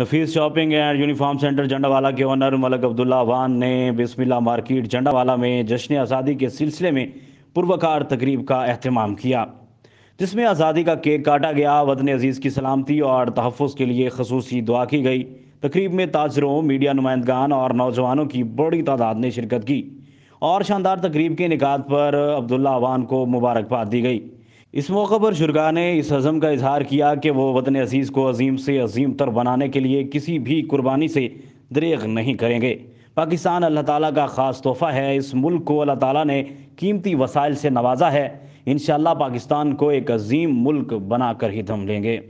Nafees shopping and uniform centre Jhandawala के owner Malak Abdullah वान ने बिस्मिल्ला market झंडावाला में जश्न आज़ादी के सिलसिले में पुरवकार तकरीब का अहतमाम किया जिसमें आज़ादी का केक काटा गया वतन अजीज़ की सलामती और तहफ़ के लिए खसूसी दुआ की गई तकरीब में ताजरों मीडिया नुमाइंदान और नौजवानों की बड़ी तादाद ने शिरकत की और शानदार तकरीब के निकात पर अब्दुल्ला अवान को मुबारकबाद दी गई इस मौके पर शुरा ने इस हज़म का इजहार किया कि वो वतन अजीज़ को अजीम से अजीम तर बनाने के लिए किसी भी कुर्बानी से दरेग नहीं करेंगे पाकिस्तान अल्लाह ताला का ख़ास तोहफ़ा है इस मुल्क को अल्लाह ताला ने कीमती वसाइल से नवाजा है इन पाकिस्तान को एक अजीम मुल्क बनाकर ही दम लेंगे